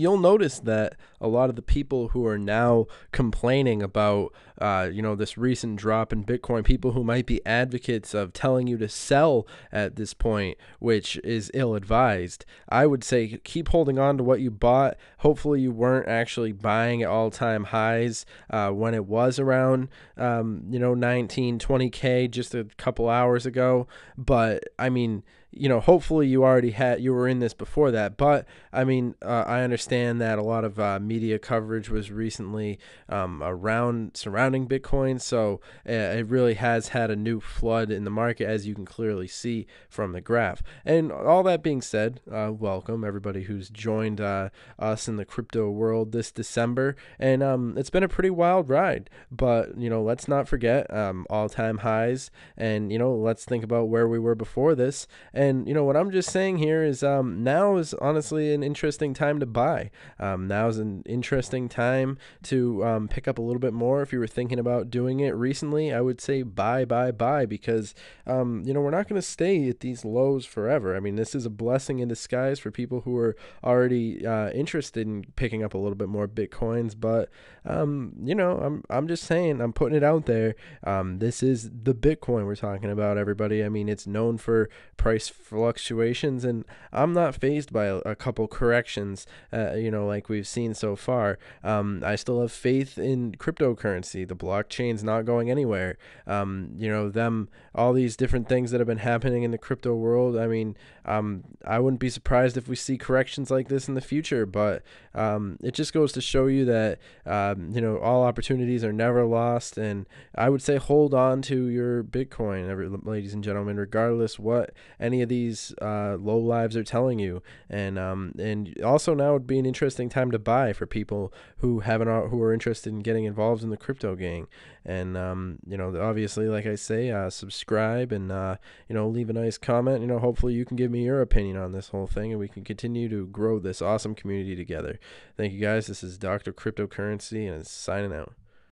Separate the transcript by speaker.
Speaker 1: you'll notice that a lot of the people who are now complaining about uh, you know this recent drop in Bitcoin, people who might be advocates of telling you to sell at this point, which is ill advised. I would say keep holding on to what you bought. Hopefully, you weren't actually buying at all time highs uh, when it was around um, you know 19, 20k just a couple hours ago. But I mean you know, hopefully you already had you were in this before that, but I mean, uh, I understand that a lot of uh, media coverage was recently um, around surrounding Bitcoin, so uh, it really has had a new flood in the market, as you can clearly see from the graph. And all that being said, uh, welcome everybody who's joined uh, us in the crypto world this December, and um, it's been a pretty wild ride. But you know, let's not forget um, all-time highs, and you know, let's think about where we were before this. And and you know what I'm just saying here is um, now is honestly an interesting time to buy. Um, now is an interesting time to um, pick up a little bit more. If you were thinking about doing it recently, I would say buy, buy, buy because um, you know we're not going to stay at these lows forever. I mean, this is a blessing in disguise for people who are already uh, interested in picking up a little bit more bitcoins. But um, you know, I'm I'm just saying I'm putting it out there. Um, this is the Bitcoin we're talking about, everybody. I mean, it's known for price fluctuations, and I'm not phased by a, a couple corrections, uh, you know, like we've seen so far. Um, I still have faith in cryptocurrency. The blockchain's not going anywhere. Um, you know, them all these different things that have been happening in the crypto world. I mean, um, I wouldn't be surprised if we see corrections like this in the future, but um, it just goes to show you that um, you know all opportunities are never lost, and I would say hold on to your Bitcoin, ladies and gentlemen, regardless what any of these uh, low lives are telling you, and um, and also now would be an interesting time to buy for people who haven't who are interested in getting involved in the crypto gang, and um, you know obviously like I say, uh, subscribe and uh, you know leave a nice comment. You know hopefully you can give me your opinion on this whole thing, and we can continue to grow this awesome community together. Thank you guys. This is Doctor Cryptocurrency, and signing out.